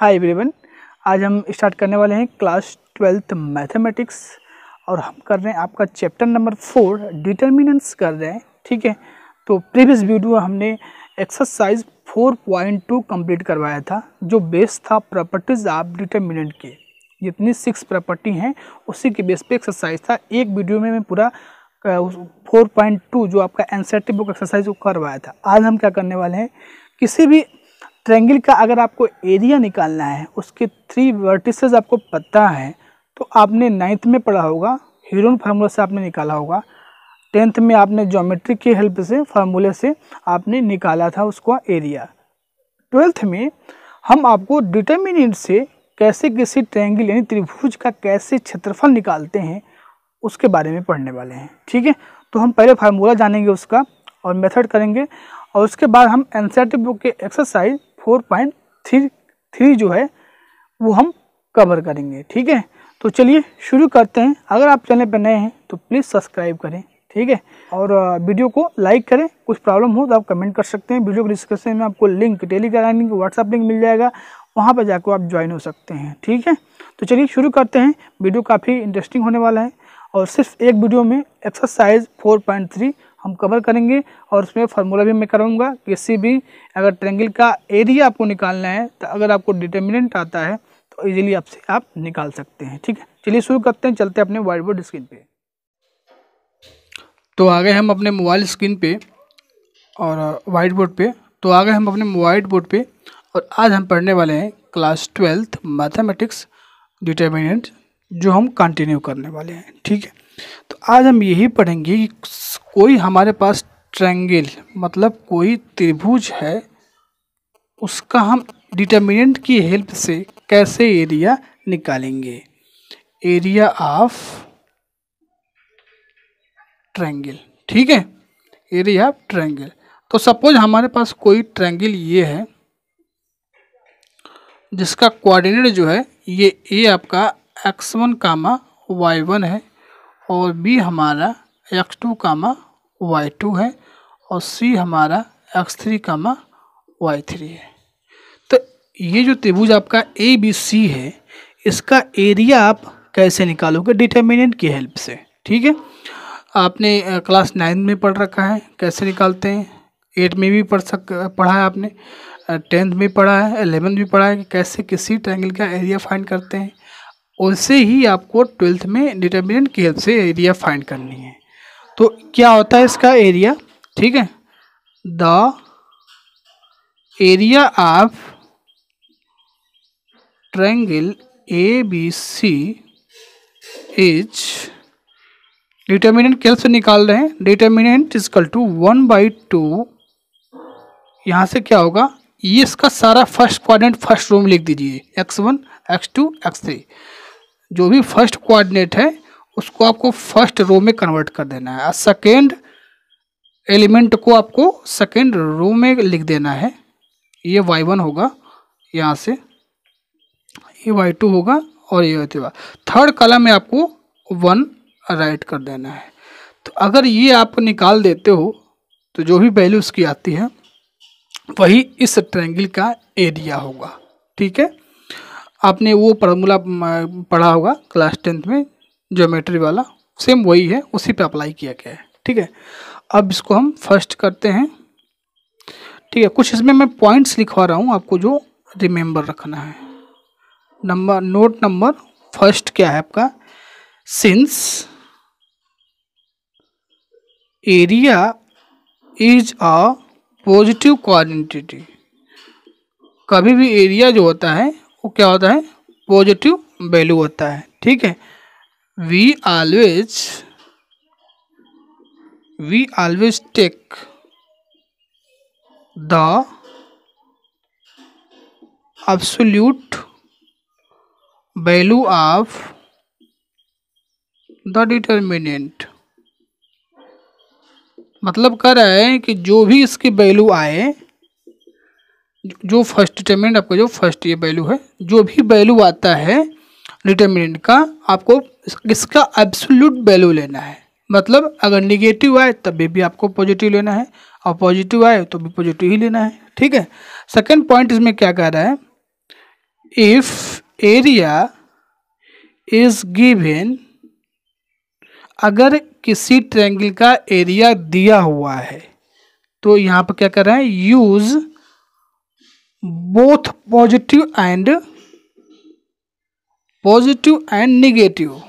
hi everyone आज हम start करने वाले हैं क्लास ट्वेल्थ मैथमेटिक्स और हम कर रहे हैं आपका चैप्टर नंबर फोर डिटर्मिनेंस कर रहे हैं ठीक है तो प्रीवियस वीडियो हमने एक्सरसाइज 4.2 कंप्लीट करवाया था जो बेस था प्रॉपर्टीज़ ऑफ डिटर्मिनेंट के जितनी सिक्स प्रॉपर्टी हैं उसी के बेस पे एक्सरसाइज था एक वीडियो में मैं पूरा फोर पॉइंट टू जो आपका एनसीईआरटी बुक एक्सरसाइज वो करवाया था आज हम क्या करने वाले हैं किसी भी ट्रेंगल का अगर आपको एरिया निकालना है उसके थ्री वर्टिसेस आपको पता है तो आपने नाइन्थ में पढ़ा होगा हीरोन फार्मूला से आपने निकाला होगा टेंथ में आपने जोमेट्री की हेल्प से फार्मूले से आपने निकाला था उसका एरिया ट्वेल्थ में हम आपको डिटर्मिनेंट से कैसे किसी ट्रेंगल यानी त्रिभुज का कैसे क्षेत्रफल निकालते हैं उसके बारे में पढ़ने वाले हैं ठीक है तो हम पहले फार्मूला जानेंगे उसका और मेथड करेंगे और उसके बाद हम एन बुक के exercise four point three three जो है वो हम कवर करेंगे ठीक है तो चलिए शुरू करते हैं अगर आप चैनल पर नए हैं तो प्लीज़ सब्सक्राइब करें ठीक है और वीडियो को लाइक करें कुछ प्रॉब्लम हो तो आप कमेंट कर सकते हैं वीडियो के डिस्क्रिप्शन में आपको link Telegram link WhatsApp link मिल जाएगा वहाँ पर जाकर आप ज्वाइन हो सकते हैं ठीक है तो चलिए शुरू करते हैं वीडियो काफ़ी इंटरेस्टिंग होने वाला है और सिर्फ एक वीडियो में एक्सरसाइज फोर पॉइंट थ्री हम कवर करेंगे और उसमें फार्मूला भी मैं करूँगा किसी भी अगर ट्रेंगल का एरिया आपको निकालना है तो अगर आपको डिटर्मिनेंट आता है तो ईजिली आपसे आप निकाल सकते हैं ठीक है चलिए शुरू करते हैं चलते हैं अपने वाइट बोर्ड स्क्रीन पे तो आ गए हम अपने मोबाइल स्क्रीन पे और वाइट uh, बोर्ड पे तो आ गए हम अपने वाइट बोर्ड पे और आज हम पढ़ने वाले हैं क्लास ट्वेल्थ मैथमेटिक्स डिटर्मिनेंट जो हम कंटिन्यू करने वाले हैं ठीक है तो आज हम यही पढ़ेंगे कि कोई हमारे पास ट्रैंगल मतलब कोई त्रिभुज है उसका हम डिटर्मिनेंट की हेल्प से कैसे एरिया निकालेंगे एरिया ऑफ ट्रैंगल ठीक है एरिया ऑफ ट्रैंगल तो सपोज हमारे पास कोई ट्रैंगल ये है जिसका कोऑर्डिनेट जो है ये ए आपका x one comma y one है और बी हमारा x two comma y two है और सी हमारा x three comma y three है तो ये जो त्रिभुज आपका ए बी सी है इसका एरिया आप कैसे निकालोगे डिटर्मिनेंट की हेल्प से ठीक है आपने क्लास नाइन्थ में पढ़ रखा है कैसे निकालते हैं एट में भी पढ़ सक पढ़ा है आपने टेंथ में पढ़ा है एलेवेंथ भी पढ़ा है कि कैसे किसी ट्रैंगल का एरिया फाइंड करते हैं उससे ही आपको ट्वेल्थ में डिटर्मिनेंट की हेल्प से एरिया फाइंड करनी है तो क्या होता है इसका एरिया ठीक है the area of triangle A B C is determinant कैल्प से निकाल रहे हैं determinant is equal to one by two यहाँ से क्या होगा ये इसका सारा फर्स्ट क्वाड्रेंट फर्स्ट रूम लिख दीजिए x one x two x three जो भी फर्स्ट कोऑर्डिनेट है उसको आपको फर्स्ट रो में कन्वर्ट कर देना है और सेकेंड एलिमेंट को आपको सेकेंड रो में लिख देना है ये वाई वन होगा यहाँ से ये वाई टू होगा और ये होगा थर्ड कलम में आपको वन राइट कर देना है तो अगर ये आप निकाल देते हो तो जो भी वैल्यू उसकी आती है वही इस ट्रैंगल का एरिया होगा ठीक है आपने वो फार्मूला पढ़ा होगा क्लास टेंथ में ज्योमेट्री वाला सेम वही है उसी पे अप्लाई किया गया है ठीक है अब इसको हम फर्स्ट करते हैं ठीक है कुछ इसमें मैं पॉइंट्स लिखवा रहा हूँ आपको जो रिमेंबर रखना है नंबर नोट नंबर फर्स्ट क्या है आपका since area is a positive quantity कभी भी एरिया जो होता है वो क्या होता है पॉजिटिव वैल्यू होता है ठीक है we always we always take the absolute value of the determinant मतलब कह रहा है कि जो भी इसकी वैल्यू आए जो फर्स्ट डिटर्मिनेंट आपका जो फर्स्ट ये वैल्यू है जो भी वैल्यू आता है डिटर्मिनेंट का आपको इसका एब्सोल्यूट वैल्यू लेना है मतलब अगर निगेटिव आए तब भी, भी आपको पॉजिटिव लेना है और पॉजिटिव आए तो भी पॉजिटिव ही लेना है ठीक है सेकेंड पॉइंट इसमें क्या कह रहा है इफ एरिया इज गिवेन अगर किसी ट्रैंगल का एरिया दिया हुआ है तो यहाँ पर क्या कर रहा है use both positive and positive and negative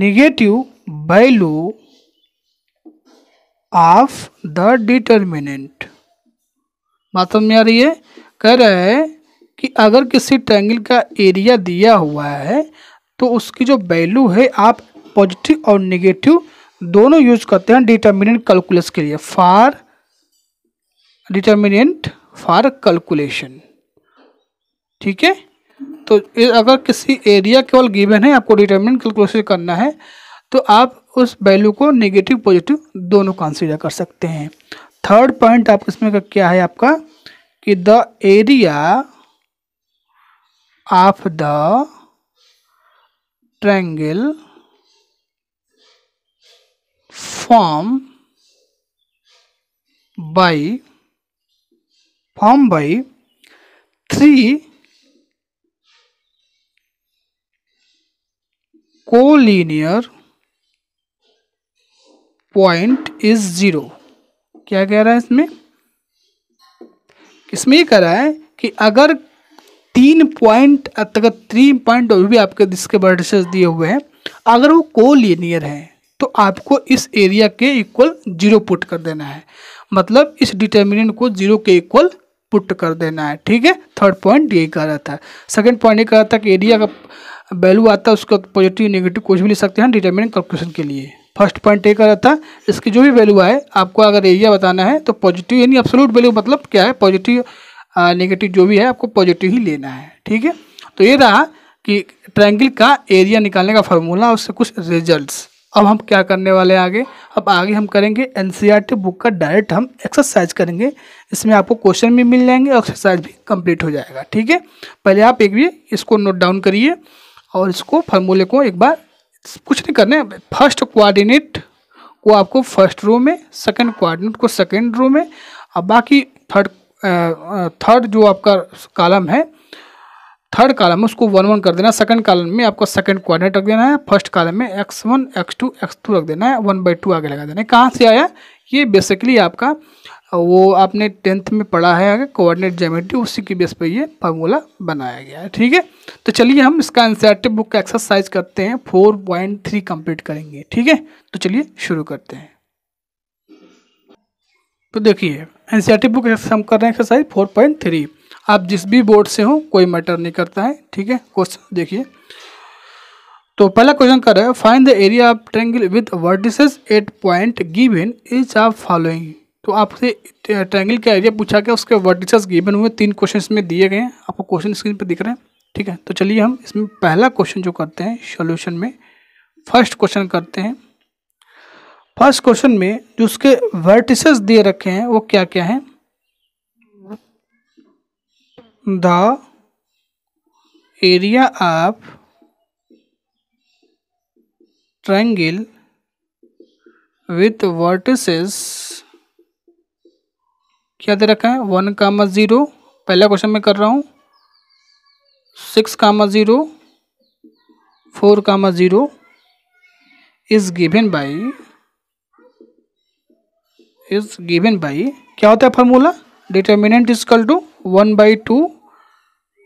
negative value of the determinant बात में आ रही है कह रहा है कि अगर किसी ट्रैंगल का एरिया दिया हुआ है तो उसकी जो वैल्यू है आप पॉजिटिव और निगेटिव दोनों यूज करते हैं डिटर्मिनेंट कैलकुलस के लिए फार डिटर्मिनेंट फॉर कैलकुलेशन ठीक है तो अगर किसी एरिया केवल गिवन है आपको डिटर्मिनेंट कैलकुलेशन करना है तो आप उस वैल्यू को नेगेटिव पॉजिटिव दोनों कंसीडर कर सकते हैं थर्ड पॉइंट आप इसमें क्या है आपका कि the area of the triangle form by formed by three collinear point is zero क्या कह रहा है इसमें इसमें ये कह रहा है कि अगर तीन पॉइंट अगर थ्री पॉइंट और भी आपके इसके वर्टिसेस दिए हुए हैं अगर वो कोलिनियर हैं तो आपको इस एरिया के इक्वल जीरो पुट कर देना है मतलब इस डिटर्मिनेंट को जीरो के इक्वल पुट कर देना है ठीक है थर्ड पॉइंट ये कह रहा था सेकंड पॉइंट ये कह रहा था कि एरिया का वैल्यू आता है उसका पॉजिटिव नेगेटिव कुछ भी लिख सकते हैं डिटर्मिनेंट कैलकुलेशन के लिए फर्स्ट पॉइंट ये कह रहा था इसकी जो भी वैल्यू आए आपको अगर एरिया बताना है तो पॉजिटिव यानी एब्सोलूट वैल्यू मतलब क्या है पॉजिटिव नेगेटिव जो भी है आपको पॉजिटिव ही लेना है ठीक है तो ये रहा कि ट्रायंगल का एरिया निकालने का फार्मूला उससे कुछ रिजल्ट्स अब हम क्या करने वाले आगे अब आगे हम करेंगे एन बुक e का डायरेक्ट हम एक्सरसाइज करेंगे इसमें आपको क्वेश्चन भी मिल जाएंगे और एक्सरसाइज भी कंप्लीट हो जाएगा ठीक है पहले आप एक भी इसको नोट डाउन करिए और इसको फार्मूले को एक बार कुछ नहीं करना फर्स्ट कोऑर्डिनेट को आपको फर्स्ट रो में सेकंड कोऑर्डिनेट को सेकंड रो में और बाकी थर्ड थर्ड जो आपका कालम है थर्ड कालम उसको वन वन कर देना सेकंड कालम में आपको सेकंड कोऑर्डिनेट रख देना है फर्स्ट कालम में x one x two x two रख देना है वन बाई टू आगे लगा देना है कहाँ से आया ये बेसिकली आपका वो आपने टेंथ में पढ़ा है कोऑर्डिनेट जेमेट्री उसी के बेस पर ये फार्मूला बनाया गया है ठीक है तो चलिए हम इसका इंसेटिव बुक का एक्सरसाइज करते हैं फोर पॉइंट थ्री कंप्लीट करेंगे ठीक है तो चलिए शुरू करते हैं तो देखिए एनसीआरटी बुक हम कर रहे हैं एक्सरसाइज फोर पॉइंट थ्री आप जिस भी बोर्ड से हो कोई मैटर नहीं करता है ठीक है क्वेश्चन देखिए तो पहला क्वेश्चन कर रहे है find the area of triangle with vertices at point given is आप फॉलोइंग तो आपसे ट्रेंगल का एरिया पूछा गया उसके वर्टिसेस गिवन हुए तीन क्वेश्चन में दिए गए हैं आपको क्वेश्चन स्क्रीन पर दिख रहे हैं ठीक है तो चलिए हम इसमें पहला क्वेश्चन जो करते हैं सोल्यूशन में फर्स्ट क्वेश्चन करते हैं फर्स्ट क्वेश्चन में जो उसके वर्टिसेस दिए रखे हैं वो क्या क्या हैं the area of triangle with vertices क्या दे रखा है वन कामा ज़ीरो पहला क्वेश्चन मैं कर रहा हूँ six comma zero four comma zero is given by is given by क्या होता है formula determinant is equal to one by two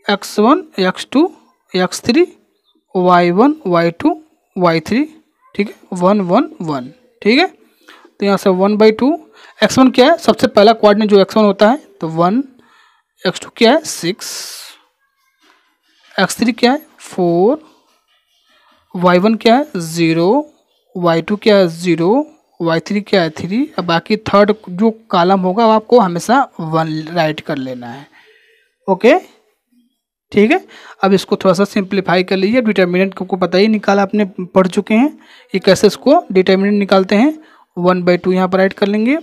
x one x two x three y one y two y three ठीक है one one one ठीक है तो यहाँ से one by two x one क्या है सबसे पहला क्वार्डिनेट जो एक्स वन होता है तो वन एक्स टू क्या है सिक्स एक्स थ्री क्या है फोर वाई वन क्या है ज़ीरो वाई टू क्या है ज़ीरो वाई थ्री क्या है थ्री और बाकी थर्ड जो कॉलम होगा वो आपको हमेशा वन राइट कर लेना है ओके ठीक है अब इसको थोड़ा सा सिंप्लीफाई कर लीजिए डिटर्मिनेंट को पता ही निकाला आपने पढ़ चुके हैं ये कैसे इसको डिटर्मिनेंट निकालते हैं वन बाई टू यहाँ पर राइट कर लेंगे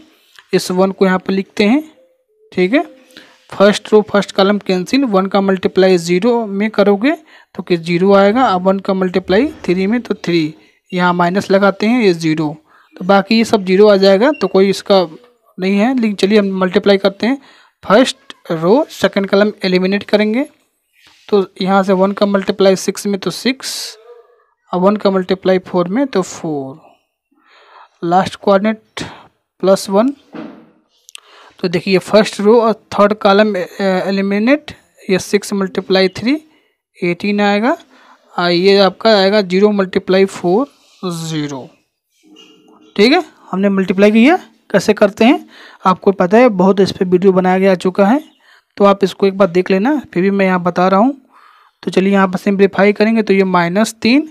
इस वन को यहाँ पर लिखते हैं ठीक है first row first column cancel one का मल्टीप्लाई ज़ीरो में करोगे तो कि ज़ीरो आएगा अब वन का मल्टीप्लाई थ्री में तो थ्री यहाँ माइनस लगाते हैं ये ज़ीरो तो बाकी ये सब जीरो आ जाएगा तो कोई इसका नहीं है लेकिन चलिए हम मल्टीप्लाई करते हैं first row second column eliminate करेंगे तो यहाँ से वन का मल्टीप्लाई सिक्स में तो सिक्स और वन का मल्टीप्लाई फोर में तो फोर लास्ट क्वारनेट प्लस वन तो देखिए फर्स्ट रो और थर्ड कॉलम एलिमिनेट ये सिक्स मल्टीप्लाई थ्री एटीन आएगा और ये आपका आएगा जीरो मल्टीप्लाई फोर ज़ीरो ठीक है हमने मल्टीप्लाई किया कैसे करते हैं आपको पता है बहुत इस पर वीडियो बनाया गया चुका है तो आप इसको एक बार देख लेना फिर भी मैं यहाँ बता रहा हूँ तो चलिए यहाँ पर सिंप्लीफाई करेंगे तो ये माइनस तीन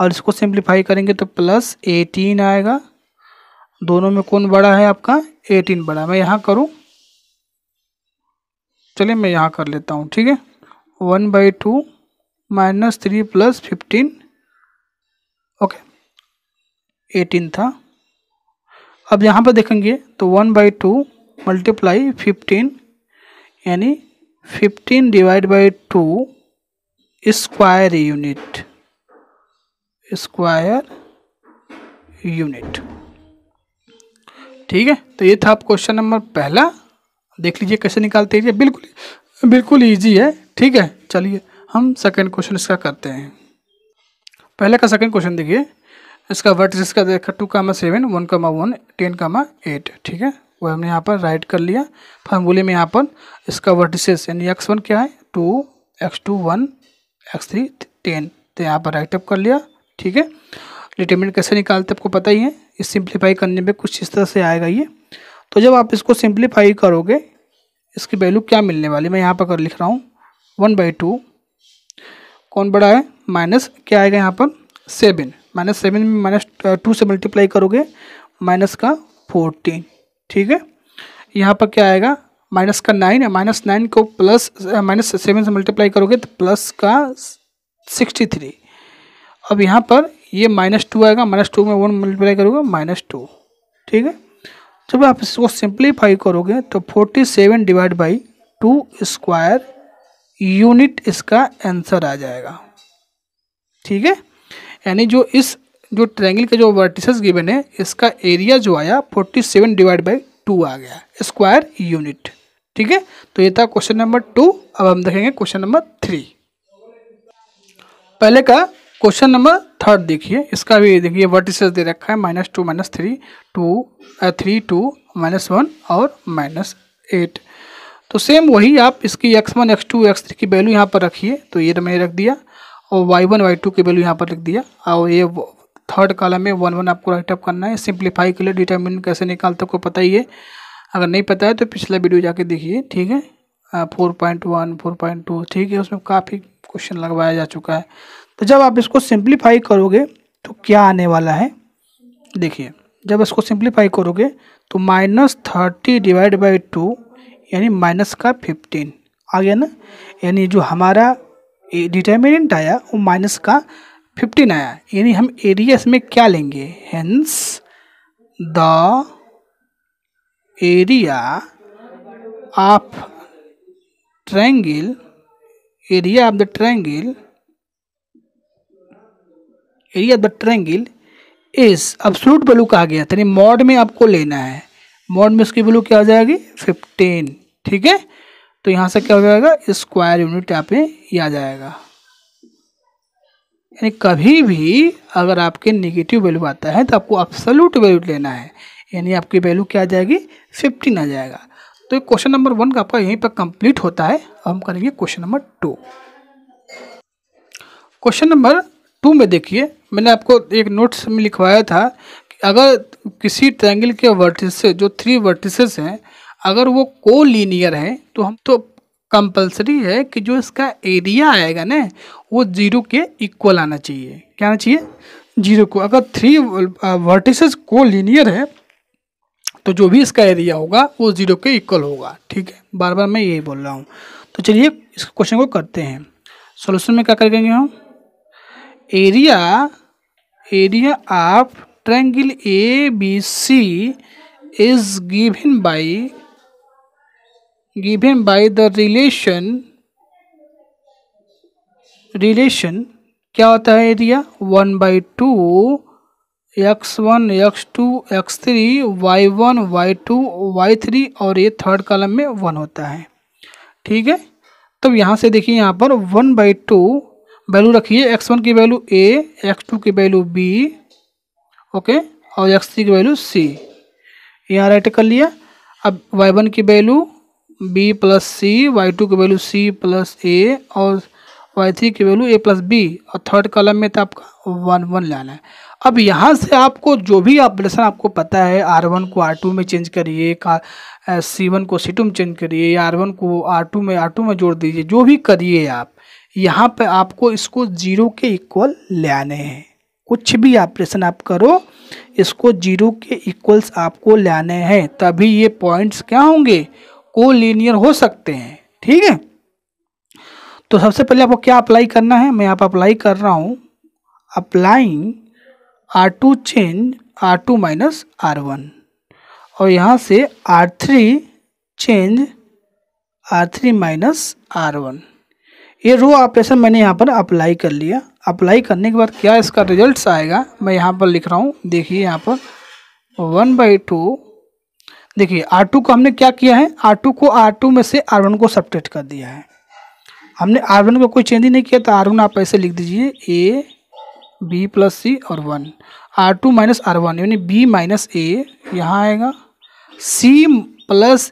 और इसको सिंप्लीफाई करेंगे तो प्लस एटीन आएगा दोनों में कौन बड़ा है आपका एटीन बड़ा मैं यहाँ करूँ चलिए मैं यहाँ कर लेता हूँ ठीक है one by two minus three plus fifteen okay eighteen था अब यहाँ पर देखेंगे तो one by two multiply fifteen यानी fifteen divide by two square unit square unit ठीक है तो ये था आप क्वेश्चन नंबर पहला देख लीजिए कैसे निकालते हैं बिल्कुल बिल्कुल इजी है ठीक है चलिए हम सेकंड क्वेश्चन इसका करते हैं पहले का सेकंड क्वेश्चन देखिए इसका वर्ट इसका देखा two comma seven one comma one ten comma eight ठीक है वो हमने यहाँ पर राइट कर लिया फार्मूले में यहाँ पर इसका वर्टिसेस यानी एक्स वन क्या है two x two one x three ten तो यहाँ पर राइट अप कर लिया ठीक है डिटर्मिनेंट कैसे निकालते आपको पता ही है इस सिंप्लीफाई करने में कुछ इस तरह से आएगा ये तो जब आप इसको सिंप्लीफाई करोगे इसकी वैल्यू क्या मिलने वाली मैं यहाँ पर कर लिख रहा हूँ वन बाई टू कौन बड़ा है माइनस क्या आएगा यहाँ पर सेवन माइनस सेवन में माइनस टू से मल्टीप्लाई करोगे माइनस का फोर्टीन ठीक है यहाँ पर क्या आएगा माइनस का नाइन है माइनस नाइन को प्लस माइनस सेवन से मल्टीप्लाई करोगे तो प्लस का सिक्सटी थ्री अब यहाँ पर ये माइनस टू आएगा माइनस टू में वन मल्टीप्लाई करोगे माइनस टू ठीक है जब आप इसको सिंप्लीफाई करोगे तो forty seven divide by two square unit इसका आंसर आ जाएगा ठीक है यानी जो इस जो ट्रैंगल का जो वर्टिसेस गिवन है इसका एरिया जो आया forty seven divide by two आ गया स्क्वायर यूनिट ठीक है तो ये था क्वेश्चन नंबर टू अब हम देखेंगे क्वेश्चन नंबर थ्री पहले का क्वेश्चन नंबर थर्ड देखिए इसका भी देखिए वर्टिसेस दे रखा है minus two minus three two three two minus one और माइनस एट तो सेम वही आप इसकी x one x two x three की वैल्यू यहाँ पर रखिए तो ये तो मैंने रख दिया और वाई वन वाई टू की वैल्यू यहाँ पर लिख दिया और ये थर्ड कॉलम में वन वन आपको राइटअप करना है सिंप्लीफाई के लिए डिटर्मिन कैसे निकालते आपको पता ही है अगर नहीं पता है तो पिछला वीडियो जाके देखिए ठीक है four point one four point two ठीक है उसमें काफ़ी क्वेश्चन लगवाया जा चुका है तो जब आप इसको सिंप्लीफाई करोगे तो क्या आने वाला है देखिए जब इसको सिंप्लीफाई करोगे तो minus thirty divide by two यानी माइनस का फिफ्टीन आ गया ना यानी जो हमारा डिटर्मिनेंट आया वो माइनस का फिफ्टीन आया यानी हम एरिया इसमें क्या लेंगे hence the area of triangle area of the triangle area of the triangle is absolute value कहा गया था मॉड में आपको लेना है मॉड में उसकी वैल्यू क्या हो जाएगी फिफ्टीन ठीक है तो यहाँ से क्या हो जाएगा स्क्वायर यूनिट यहाँ पे आ जाएगा यानी कभी भी अगर आपके नेगेटिव वैल्यू आता है तो आपको अपसल्यूट वैल्यू लेना है यानी आपकी वैल्यू क्या आ जाएगी फिफ्टीन आ जाएगा तो क्वेश्चन नंबर वन का आपका यहीं पर कंप्लीट होता है अब हम करेंगे question number two question number two में देखिए मैंने आपको एक नोट्स में लिखवाया था कि अगर किसी ट्रैंगल के वर्टिस जो थ्री वर्टिसेस हैं अगर वो को लीनियर है तो हम तो कंपलसरी है कि जो इसका एरिया आएगा ना वो जीरो के इक्वल आना चाहिए क्या आना चाहिए जीरो को अगर थ्री वर्टिसेस को लीनियर है तो जो भी इसका एरिया होगा वो जीरो के इक्वल होगा ठीक है बार बार मैं यही बोल रहा हूँ तो चलिए इस क्वेश्चन को करते हैं सोल्यूशन में क्या करेंगे हम area area of triangle A B C is given by given by the relation relation क्या होता है area one by two x one x two x three y one y two y three और ये third column में one होता है ठीक है तब तो यहाँ से देखिए यहाँ पर वन बाई टू वैल्यू रखिए एक्स वन की वैल्यू ए एक्स टू की वैल्यू बी ओके और एक्स थ्री की वैल्यू सी यहाँ राइट कर लिया अब वाई वन की value B plus C y two की वैल्यू सी प्लस ए और वाई थ्री की वैल्यू ए प्लस बी और थर्ड कॉलम में था तो आपका वन वन लाना है अब यहाँ से आपको जो भी ऑपरेशन आपको पता है आर वन को आर टू में चेंज करिए सी वन को सी टू में चेंज करिए या आर वन को आर टू में आर टू में जोड़ दीजिए जो भी करिए आप यहाँ पर आपको इसको जीरो के इक्वल ले आने हैं कुछ भी ऑपरेशन आप करो इसको जीरो के इक्वल्स आपको लाने हैं तभी ये पॉइंट्स क्या होंगे कोलिनियर हो सकते हैं ठीक है तो सबसे पहले आपको क्या अप्लाई करना है मैं आप अप्लाई कर रहा हूँ applying R two change R two minus R one और यहाँ से R three change R three minus R one ये रो ऑपरेशन मैंने यहाँ पर अप्लाई कर लिया अप्लाई करने के बाद क्या इसका रिजल्ट आएगा मैं यहाँ पर लिख रहा हूँ देखिए यहाँ पर वन बाई टू देखिए आर टू को हमने क्या किया है आर टू को आर टू में से आर वन को सब्ट्रेट कर दिया है हमने आर वन को कोई चेंज ही नहीं किया तो आर वन आप ऐसे लिख दीजिए ए बी प्लस सी और one R two minus R one यानी बी माइनस ए यहाँ आएगा C plus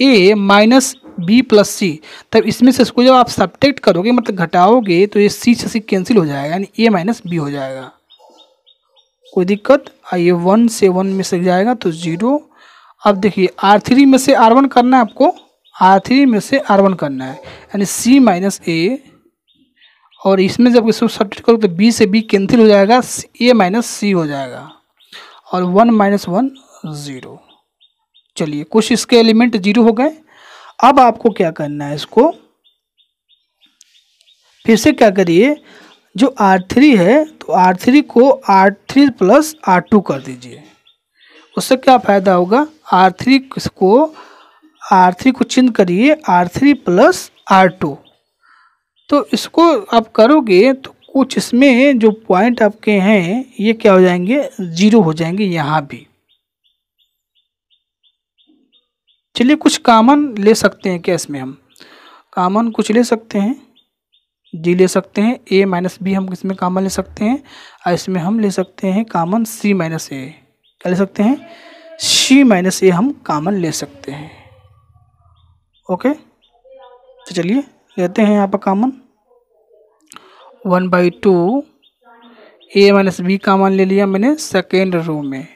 A minus B plus C तब इसमें से इसको जब आप सब्टेक्ट करोगे मतलब घटाओगे तो ये सी से सी कैंसिल हो जाएगा यानी ए माइनस बी हो जाएगा कोई दिक्कत ये वन से वन में से जाएगा तो ज़ीरो अब देखिए आर थ्री में से आर वन करना है आपको आर थ्री में से आर वन करना है यानी सी माइनस ए और इसमें जब इसको सब्सिट करो तो बी से बी कैंसिल हो जाएगा ए माइनस सी हो जाएगा और वन माइनस वन ज़ीरो चलिए कुछ इसके एलिमेंट जीरो हो गए अब आपको क्या करना है इसको फिर से क्या करिए जो आर थ्री है तो आर थ्री को R three plus R two कर दीजिए उससे क्या फ़ायदा होगा आर थ्री को आर थ्री को चिन्ह करिए R three plus R two तो इसको आप करोगे तो कुछ इसमें जो पॉइंट आपके हैं ये क्या हो जाएंगे जीरो हो जाएंगे यहाँ भी चलिए कुछ कामन ले सकते हैं क्या इसमें हम कामन कुछ ले सकते हैं जी ले सकते हैं ए माइनस बी हम इसमें कामन ले सकते हैं और इसमें हम ले सकते हैं कामन सी माइनस ए क्या ले सकते हैं सी माइनस ए हम कामन ले सकते हैं ओके तो चलिए लेते हैं यहाँ पर common one by two A minus B common ले लिया मैंने सेकेंड रो में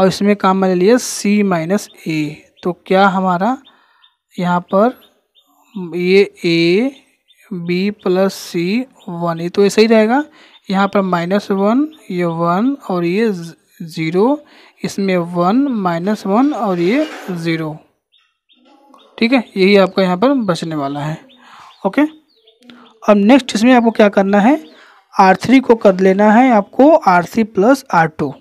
और इसमें कामन ले लिया सी माइनस ए तो क्या हमारा यहाँ पर ये A B plus C one ये तो ऐसा ही रहेगा यहाँ पर माइनस वन ये वन और ये ज़ीरो इसमें वन माइनस वन और ये ज़ीरो ठीक है यही आपका यहाँ पर बचने वाला है ओके अब नेक्स्ट इसमें आपको क्या करना है आर थ्री को कर लेना है आपको R C plus R two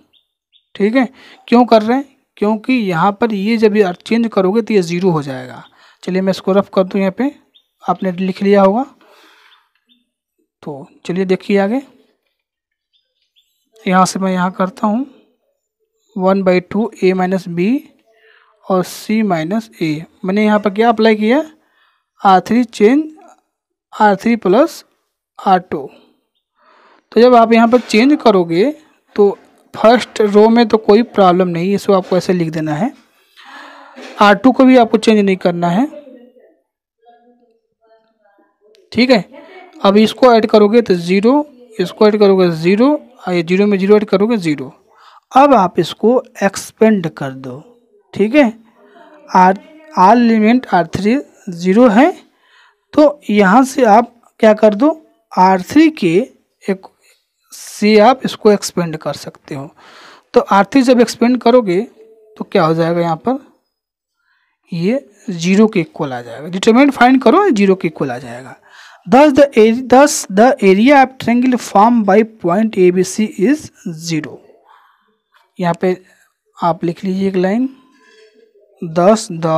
ठीक है क्यों कर रहे हैं क्योंकि यहाँ पर ये जब ये चेंज करोगे तो ये ज़ीरो हो जाएगा चलिए मैं इसको रफ कर दूँ यहाँ पे आपने लिख लिया होगा तो चलिए देखिए आगे यहाँ से मैं यहाँ करता हूँ one by two A minus B और सी माइनस ए मैंने यहाँ पर क्या अप्लाई किया R three change R three plus R two तो जब आप यहाँ पर चेंज करोगे तो फर्स्ट रो में तो कोई प्रॉब्लम नहीं इसको आपको ऐसे लिख देना है आर टू को भी आपको चेंज नहीं करना है ठीक है अब इसको ऐड करोगे तो ज़ीरो इसको ऐड करोगे ज़ीरो तो और ये जीरो में जीरो ऐड करोगे ज़ीरो अब आप इसको एक्सपेंड कर दो ठीक है R R limit R three zero है तो यहाँ से आप क्या कर दो आर थ्री के एक से आप इसको एक्सपेंड कर सकते हो तो आर थ्री जब एक्सपेंड करोगे तो क्या हो जाएगा यहाँ पर ये जीरो के इक्वल आ जाएगा डिटरमिनेंट फाइंड करो जीरो के इक्वल आ जाएगा thus the thus the area of triangle form by point A B C is zero यहाँ पे आप लिख लीजिए एक line thus the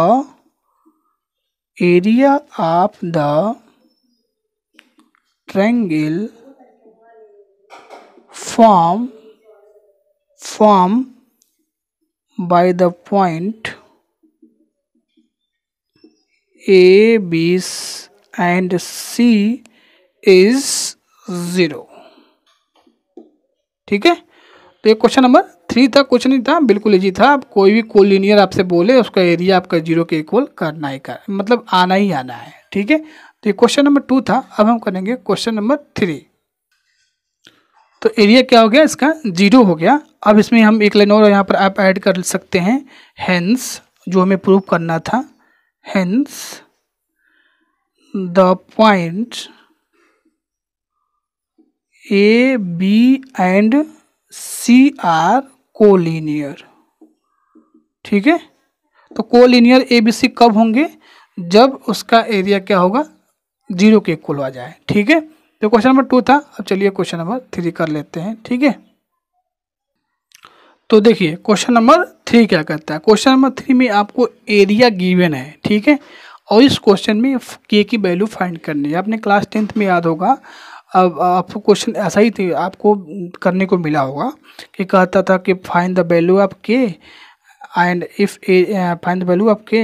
area of the triangle form form by the point A B and C is zero ठीक है तो ये क्वेश्चन नंबर थ्री था कुछ नहीं था बिल्कुल इजी था आप कोई भी कोलिनियर आपसे बोले उसका एरिया आपका जीरो के इक्वल करना ही कर मतलब आना ही आना है ठीक है तो ये क्वेश्चन नंबर टू था अब हम करेंगे क्वेश्चन नंबर थ्री तो एरिया क्या हो गया इसका जीरो हो गया अब इसमें हम एक लाइन और यहाँ पर आप ऐड कर सकते हैं हैंस जो हमें प्रूव करना था hence the point A B and C are collinear ठीक है तो कोलिनियर ए बी सी कब होंगे जब उसका एरिया क्या होगा जीरो के इक्वल आ जाए ठीक है तो क्वेश्चन नंबर टू था अब चलिए क्वेश्चन नंबर थ्री कर लेते हैं ठीक है तो देखिए क्वेश्चन नंबर थ्री क्या करता है क्वेश्चन नंबर थ्री में आपको एरिया गिवन है ठीक है और इस क्वेश्चन में के की वैल्यू फाइंड करनी है आपने क्लास टेंथ में याद होगा अब आपको क्वेश्चन ऐसा ही थी आपको करने को मिला होगा कि कहता था कि find the value of K and if a find the value of K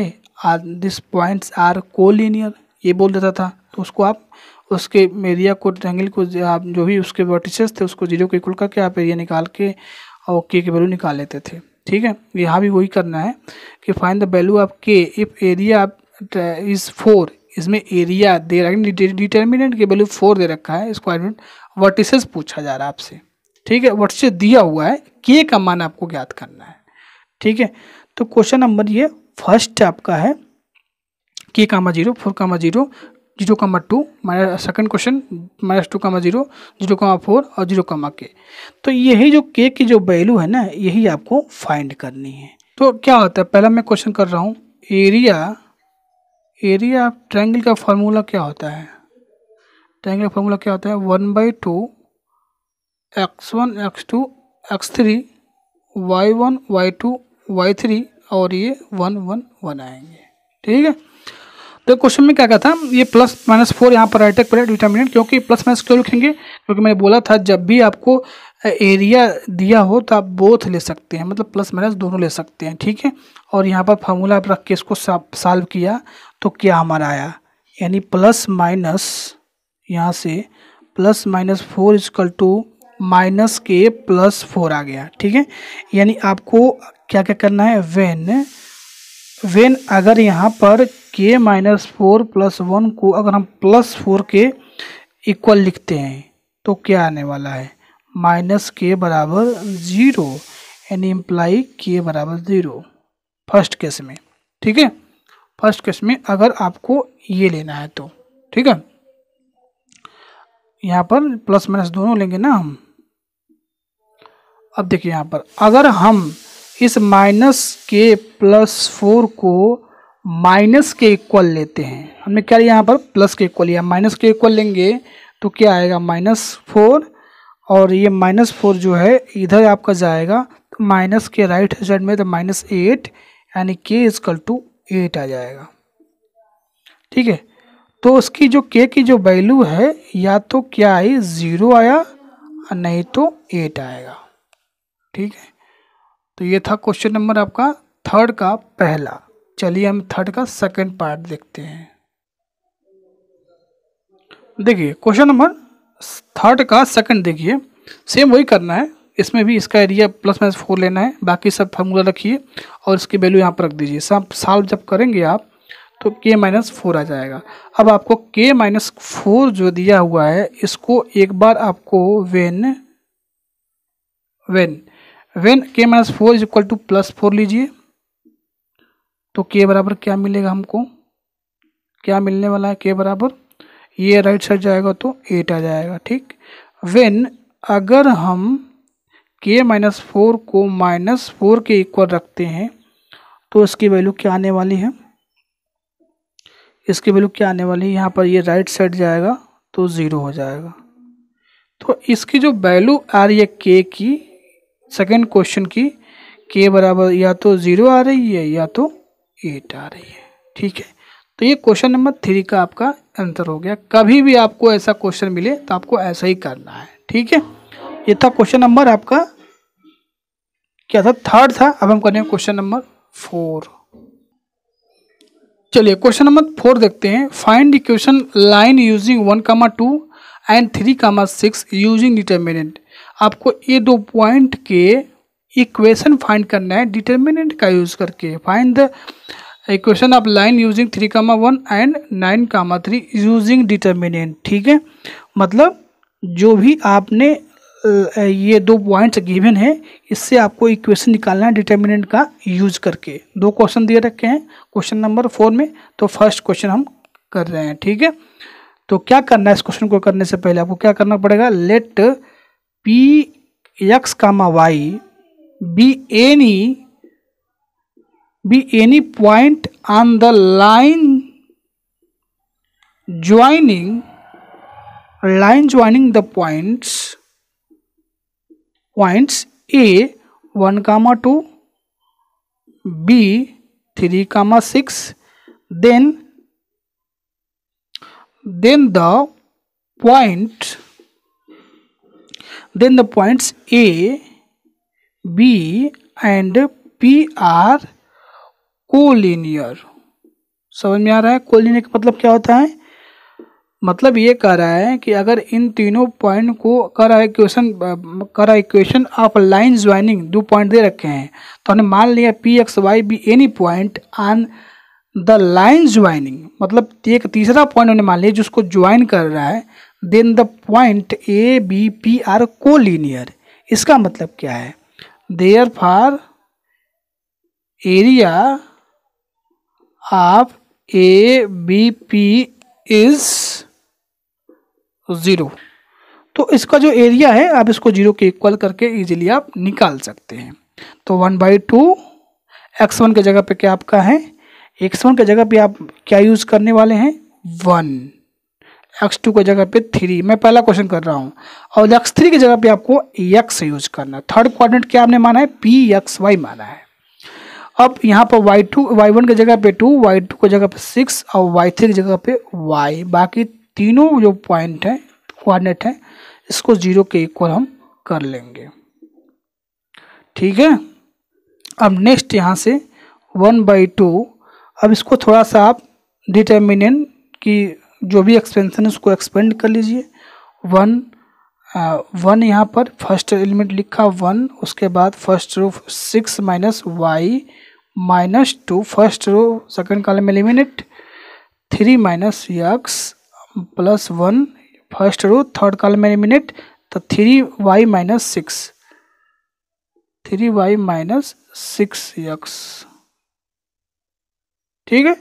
are this points are collinear ये बोल देता था तो उसको आप उसके एरिया को ट्रैंगल को आप जो भी उसके वर्टिसेस थे उसको जीरो को इक्वल करके आप एरिया निकाल के और के के वैल्यू निकाल लेते थे ठीक है यहाँ भी वही करना है कि find the value of K if area is four इसमें एरिया दे रखा है डिटर्मिनेंट की वैल्यू फोर दे रखा है स्क्वायर यूनिट वर्टिसेस पूछा जा रहा है आपसे ठीक है वर्टिसेस दिया हुआ है के का मान आपको ज्ञात करना है ठीक है तो क्वेश्चन नंबर ये फर्स्ट आपका है K comma zero four comma zero zero comma two minus second question minus two comma zero zero comma four और जीरो कामा के तो यही जो के की जो वैल्यू है ना यही आपको फाइंड करनी है तो क्या होता है पहला मैं क्वेश्चन कर रहा हूँ एरिया एरिया ऑफ ट्रायंगल का फार्मूला क्या होता है ट्रायंगल का फार्मूला क्या होता है one by two x one x two x three y one y two y three और ये वन वन वन आएंगे ठीक है तो क्वेश्चन में क्या कहा था ये प्लस माइनस फोर यहाँ पर राइटेक पर डिटर्मिनेंट क्योंकि प्लस माइनस क्यों लिखेंगे क्योंकि मैंने बोला था जब भी आपको एरिया दिया हो तो आप बोथ ले सकते हैं मतलब प्लस माइनस दोनों ले सकते हैं ठीक है और यहाँ पर फार्मूला आप रख के इसको सॉल्व किया तो क्या हमारा आया यानी प्लस माइनस यहाँ से plus minus four is equal two minus K plus four आ गया ठीक है यानी आपको क्या क्या करना है वेन वेन अगर यहाँ पर के माइनस फोर प्लस वन को अगर हम प्लस फोर के इक्वल लिखते हैं तो क्या आने वाला है माइनस के बराबर ज़ीरो यानी इम्प्लाई के बराबर ज़ीरो फर्स्ट केस में ठीक है फर्स्ट केस में अगर आपको ये लेना है तो ठीक है यहाँ पर प्लस माइनस दोनों लेंगे ना हम अब देखिए यहाँ पर अगर हम इस माइनस के प्लस फोर को माइनस के इक्वल लेते हैं हमने क्या लिया यहाँ पर प्लस के इक्वल लिया माइनस के इक्वल लेंगे तो क्या आएगा माइनस फोर और ये माइनस फोर जो है इधर आपका जाएगा तो माइनस के राइट हैंड साइड में तो माइनस एट यानी के इजकल टू एट आ जाएगा ठीक है तो उसकी जो के की जो वैल्यू है या तो क्या आई ज़ीरो आया नहीं तो एट आएगा ठीक है तो ये था क्वेश्चन नंबर आपका थर्ड का पहला चलिए हम थर्ड का सेकंड पार्ट देखते हैं देखिए क्वेश्चन नंबर थर्ड का सेकंड देखिए सेम वही करना है इसमें भी इसका एरिया प्लस माइनस फोर लेना है बाकी सब फार्मूला रखिए और इसकी वैल्यू यहाँ पर रख दीजिए सब साल जब करेंगे आप तो के माइनस फोर आ जाएगा अब आपको के माइनस फोर जो दिया हुआ है इसको एक बार आपको when when when K minus four is equal to plus four लीजिए तो के बराबर क्या मिलेगा हमको क्या मिलने वाला है के बराबर ये राइट साइड जाएगा तो एट आ जाएगा ठीक वेन अगर हम के माइनस फोर को माइनस फोर के इक्वल रखते हैं तो इसकी वैल्यू क्या आने वाली है इसकी वैल्यू क्या आने वाली है यहाँ पर ये राइट साइड जाएगा तो ज़ीरो हो जाएगा तो इसकी जो वैल्यू आ रही है के की सेकेंड क्वेश्चन की के बराबर या तो ज़ीरो आ रही है या तो एट आ रही है ठीक है तो ये क्वेश्चन नंबर थ्री का आपका आंसर हो गया कभी भी आपको ऐसा क्वेश्चन मिले तो आपको ऐसा ही करना है ठीक है ये था क्वेश्चन नंबर आपका क्या था थर्ड था अब हम करें क्वेश्चन नंबर फोर चलिए क्वेश्चन नंबर फोर देखते हैं find equation line using one comma two and three comma six using determinant आपको ये दो पॉइंट के इक्वेशन फाइंड करना है डिटर्मिनेंट का यूज करके find the equation of line using three comma one and nine comma three using determinant ठीक है मतलब जो भी आपने ये दो पॉइंट्स गिवन है इससे आपको इक्वेशन निकालना है डिटर्मिनेंट का यूज करके दो क्वेश्चन दिए रखे हैं क्वेश्चन नंबर फोर में तो फर्स्ट क्वेश्चन हम कर रहे हैं ठीक है तो क्या करना है इस क्वेश्चन को करने से पहले आपको क्या करना पड़ेगा let P x comma y be any be any point on the line joining line joining the points points A one comma two B three comma six then then the point then the points A B and P are collinear समझ में आ रहा है collinear का मतलब क्या होता है मतलब ये कह रहा है कि अगर इन तीनों पॉइंट को करा इक्वेशन करा इक्वेशन ऑफ लाइन ज्वाइनिंग दो पॉइंट दे रखे हैं तो हमने मान लिया P x y be any point on the line joining मतलब एक तीसरा पॉइंट हमने मान लिया जिसको ज्वाइन कर रहा है then the point A B P are collinear इसका मतलब क्या है therefore area of A B P is zero तो इसका जो एरिया है आप इसको जीरो के इक्वल करके इजीली आप निकाल सकते हैं तो one by two x one के जगह पे क्या आपका है एक्स वन के जगह पे आप क्या यूज़ करने वाले हैं वन एक्स टू के जगह पे थ्री मैं पहला क्वेश्चन कर रहा हूँ और एक्स थ्री की जगह पे आपको एक्स यूज करना थर्ड क्वाड्रेंट क्या आपने माना है पी एक्स वाई माना है अब यहाँ पर वाई टू वाई वन की जगह पे टू वाई टू की जगह पे सिक्स और वाई थ्री की जगह पे वाई बाकी तीनों जो पॉइंट हैं कोऑर्डिनेट हैं इसको जीरो के इक्वल हम कर लेंगे ठीक है अब नेक्स्ट यहाँ से वन बाई टू अब इसको थोड़ा सा आप डिटर्मिनेंट की जो भी एक्सपेंसन है उसको एक्सपेंड कर लीजिए वन वन uh, यहाँ पर फर्स्ट एलिमेंट लिखा वन उसके बाद first row six minus y minus two first row second column eliminate three minus x plus one first row third column eliminate तो three y minus six three y minus six x ठीक है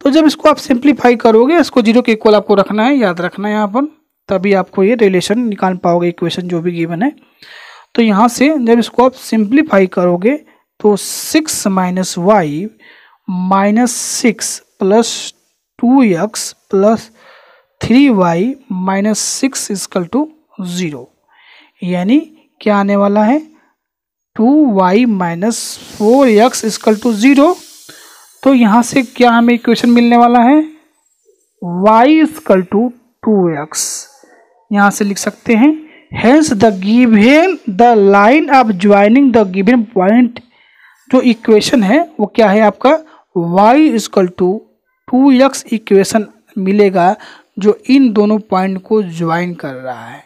तो जब इसको आप simplify करोगे इसको zero के इक्वल आपको रखना है याद रखना है यहाँ पर तभी आपको ये रिलेशन निकाल पाओगे इक्वेशन जो भी गिवन है तो यहाँ से जब इसको आप सिंप्लीफाई करोगे तो six minus y minus six plus two x plus three y minus six is equal to zero यानी क्या आने वाला है two y minus four x is equal to zero तो यहाँ से क्या हमें इक्वेशन मिलने वाला है y is equal to two x यहाँ से लिख सकते हैं hence the given the line of joining the given point जो इक्वेशन है वो क्या है आपका y is equal to two x equation मिलेगा जो इन दोनों पॉइंट को ज्वाइन कर रहा है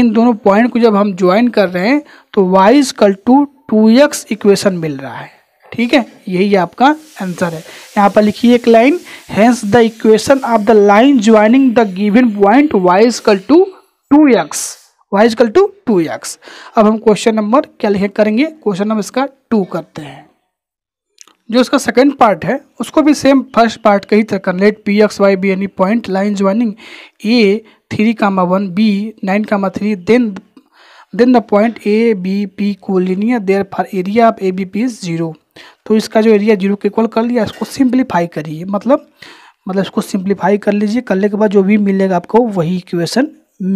इन दोनों पॉइंट को जब हम ज्वाइन कर रहे हैं तो y equal to two x equation मिल रहा है ठीक है यही आपका आंसर है यहाँ पर लिखिए एक line hence the equation of the line joining the given point y equal to two x y equal to two x अब हम क्वेश्चन नंबर क्या लिखे करेंगे क्वेश्चन नंबर इसका टू करते हैं जो इसका सेकेंड पार्ट है उसको भी सेम फर्स्ट पार्ट का ही तरह कर let P x y be any point line joining A three comma one B nine comma three then then the point A B P को collinear therefore area of A B P is zero तो इसका जो area zero के equal कर लिया इसको simplify करिए मतलब मतलब इसको सिंप्लीफाई कर लीजिए करने के बाद जो भी मिलेगा आपको वही इक्वेशन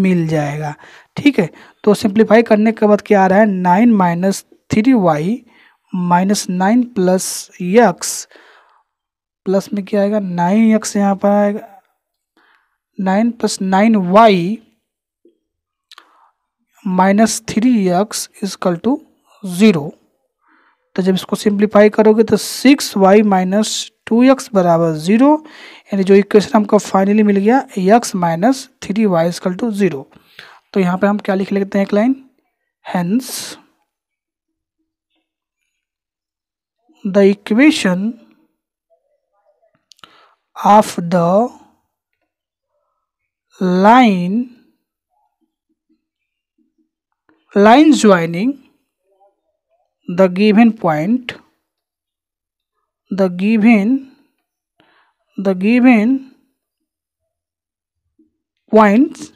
मिल जाएगा ठीक है तो सिंप्लीफाई करने के बाद क्या आ रहा है nine minus three y minus nine plus x plus में क्या आएगा नाइन यक्स यहाँ पर आएगा nine plus nine y minus three x is equal to zero तो जब इसको सिंप्लीफाई करोगे तो six y minus two x बराबर ज़ीरो यानी जो इक्वेशन हमको फाइनली मिल गया x minus three y is equal to zero तो यहाँ पे हम क्या लिख लेते हैं एक line hence the equation of the line line joining the given point the given the given points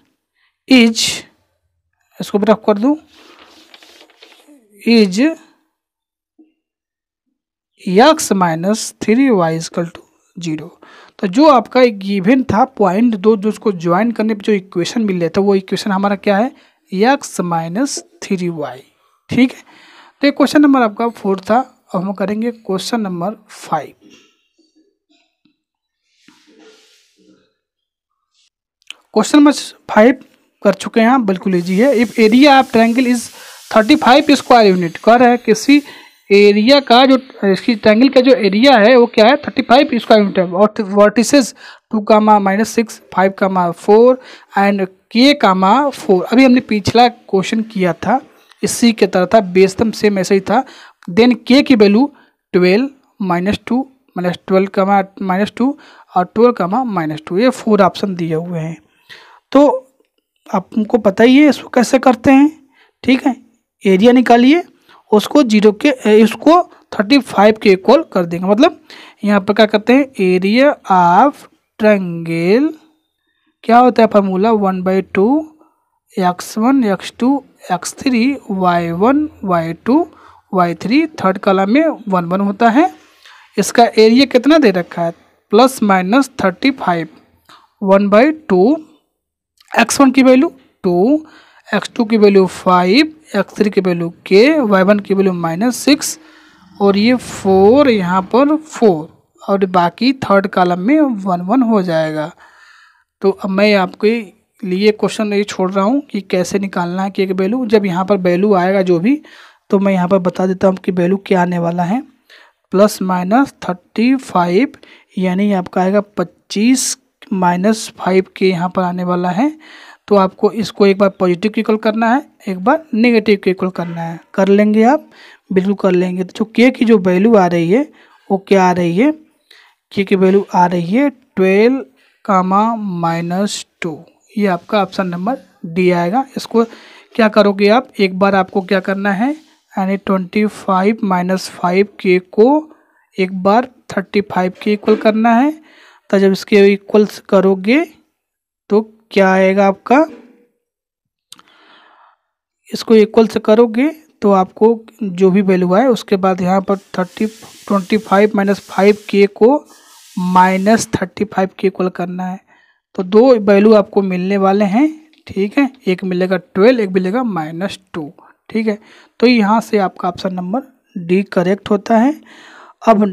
is इसको ब्रेक कर दूं is x minus three y is equal to zero तो जो आपका एक गिवन था पॉइंट दो जो उसको ज्वाइन करने पे जो इक्वेशन मिल रहा था वो इक्वेशन हमारा क्या है एक्स माइनस थ्री वाई ठीक है तो ये क्वेश्चन नंबर आपका फोर था अब हम करेंगे question number five question number five कर चुके हैं बिल्कुल ईजी है if area of triangle is thirty five square unit कर है किसी एरिया का जो इसकी ट्रैंगल का जो एरिया है वो क्या है थर्टी फाइव स्क्वायर मीटर और vertices two comma minus six five comma four and k comma four अभी हमने पिछला क्वेश्चन किया था इसी के तरह था बेस्तम तो सेम ऐसा ही था देन के की value twelve minus two minus twelve comma minus two और ट्वेल्व कामा माइनस टू ये फोर ऑप्शन दिए हुए हैं तो आपको पता ही है इसको कैसे करते हैं ठीक है एरिया निकालिए उसको जीरो के इसको थर्टी फाइव के इक्वल कर देंगे मतलब यहाँ पर क्या करते हैं एरिया ऑफ ट्रंगेल क्या होता है formula one by two x one x two x three y one y two y three third column में वन वन होता है इसका एरिया कितना दे रखा है plus minus thirty five one by two x one की वैल्यू टू एक्स टू की वैल्यू फाइव एक्स थ्री की वैल्यू के वाई वन की वैल्यू माइनस सिक्स और ये फोर यहाँ पर फोर और बाकी थर्ड कॉलम में वन वन हो जाएगा तो अब मैं आपके लिए क्वेश्चन ये छोड़ रहा हूँ कि कैसे निकालना है कि एक वैल्यू जब यहाँ पर वैल्यू आएगा जो भी तो मैं यहाँ पर बता देता हूँ कि वैल्यू क्या आने वाला है प्लस माइनस थर्टी फाइव यानी आपका आएगा पच्चीस माइनस फाइव के यहाँ पर आने वाला है तो आपको इसको एक बार पॉजिटिव इक्वल करना है एक बार नेगेटिव इक्वल करना है कर लेंगे आप बिल्कुल कर लेंगे तो के की जो वैल्यू आ रही है वो क्या आ रही है के की वैल्यू आ रही है ट्वेल्व कामा माइनस टू ये आपका ऑप्शन नंबर डी आएगा इसको क्या करोगे आप एक बार आपको क्या करना है यानी twenty five minus five k को एक बार थर्टी फाइव के इक्वल करना है तो जब इसके इक्वल्स करोगे तो क्या आएगा आपका इसको इक्वल से करोगे तो आपको जो भी वैल्यू आए उसके बाद यहाँ पर thirty twenty five minus five k को माइनस थर्टी फाइव के इक्वल करना है तो दो वैल्यू आपको मिलने वाले हैं ठीक है एक मिलेगा ट्वेल्व एक मिलेगा माइनस टू ठीक है तो यहाँ से आपका ऑप्शन नंबर डी करेक्ट होता है अब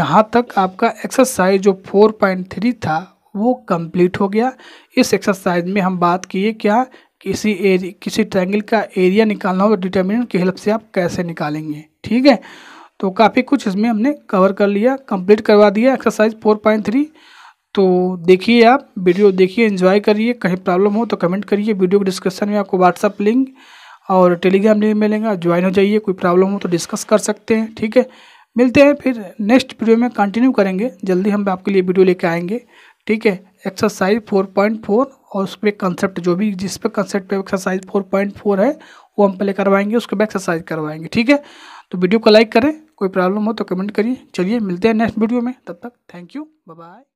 यहाँ तक आपका एक्सरसाइज जो फोर पॉइंट थ्री था वो कंप्लीट हो गया इस एक्सरसाइज में हम बात किए क्या किसी एरिया किसी ट्रायंगल का एरिया निकालना हो डिटर्मिनेंट की हेल्प से आप कैसे निकालेंगे ठीक है तो काफ़ी कुछ इसमें हमने कवर कर लिया कंप्लीट करवा दिया एक्सरसाइज फोर पॉइंट थ्री तो देखिए आप वीडियो देखिए एंजॉय करिए कहीं प्रॉब्लम हो तो कमेंट करिए वीडियो के डिस्क्रिप्शन में आपको व्हाट्सअप लिंक और टेलीग्राम लिंक मिलेगा ज्वाइन हो जाइए कोई प्रॉब्लम हो तो डिस्कस कर सकते हैं ठीक है मिलते हैं फिर नेक्स्ट वीडियो में कंटिन्यू करेंगे जल्दी हम आपके लिए वीडियो लेकर आएंगे ठीक है एक्सरसाइज फोर पॉइंट फोर और उस पर कंसेप्ट जो भी जिस पे कंसेप्ट पे एक्सरसाइज फोर पॉइंट फोर है वो हम पहले करवाएंगे उसके बाद एक्सरसाइज करवाएंगे ठीक है तो वीडियो को लाइक करें कोई प्रॉब्लम हो तो कमेंट करिए चलिए मिलते हैं नेक्स्ट वीडियो में तब तक थैंक यू बाय